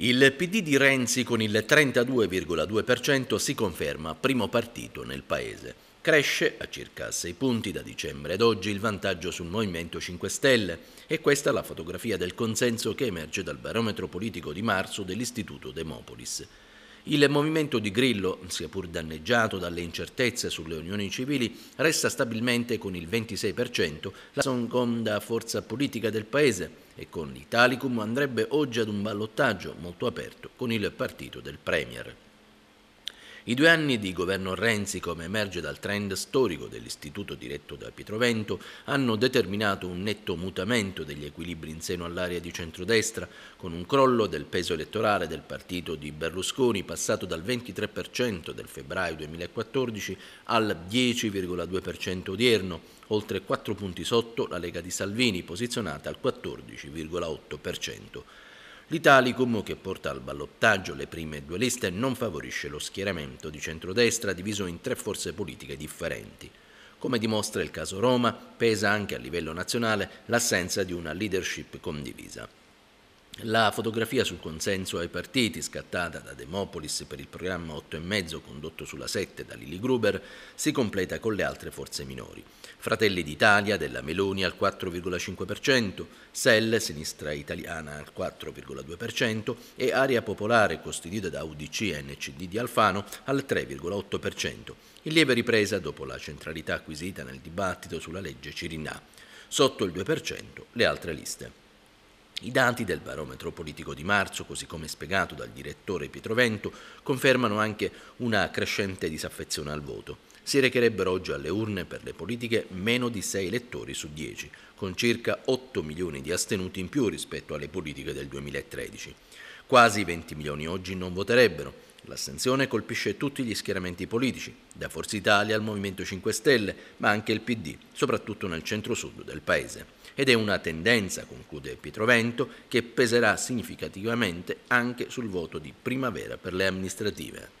Il PD di Renzi con il 32,2% si conferma primo partito nel Paese. Cresce a circa 6 punti da dicembre ad oggi il vantaggio sul Movimento 5 Stelle e questa è la fotografia del consenso che emerge dal barometro politico di marzo dell'Istituto Demopolis. Il movimento di Grillo, sia pur danneggiato dalle incertezze sulle unioni civili, resta stabilmente con il 26% la seconda forza politica del Paese e con l'Italicum andrebbe oggi ad un ballottaggio molto aperto con il partito del Premier. I due anni di governo Renzi, come emerge dal trend storico dell'istituto diretto da Pietrovento, hanno determinato un netto mutamento degli equilibri in seno all'area di centrodestra, con un crollo del peso elettorale del partito di Berlusconi passato dal 23% del febbraio 2014 al 10,2% odierno, oltre 4 punti sotto la Lega di Salvini, posizionata al 14,8%. L'Italicum, che porta al ballottaggio le prime due liste, non favorisce lo schieramento di centrodestra diviso in tre forze politiche differenti. Come dimostra il caso Roma, pesa anche a livello nazionale l'assenza di una leadership condivisa. La fotografia sul consenso ai partiti, scattata da Demopolis per il programma 8,5 condotto sulla 7 da Lili Gruber, si completa con le altre forze minori. Fratelli d'Italia della Meloni al 4,5%, SEL, sinistra italiana al 4,2% e Area Popolare, costituita da UDC e NCD di Alfano, al 3,8%, in lieve ripresa dopo la centralità acquisita nel dibattito sulla legge Cirinà. Sotto il 2% le altre liste. I dati del barometro politico di marzo, così come spiegato dal direttore Pietrovento, confermano anche una crescente disaffezione al voto. Si recherebbero oggi alle urne per le politiche meno di 6 elettori su 10, con circa 8 milioni di astenuti in più rispetto alle politiche del 2013. Quasi 20 milioni oggi non voterebbero, L'astensione colpisce tutti gli schieramenti politici, da Forza Italia al Movimento 5 Stelle, ma anche il PD, soprattutto nel centro-sud del paese. Ed è una tendenza, conclude Pietrovento, che peserà significativamente anche sul voto di primavera per le amministrative.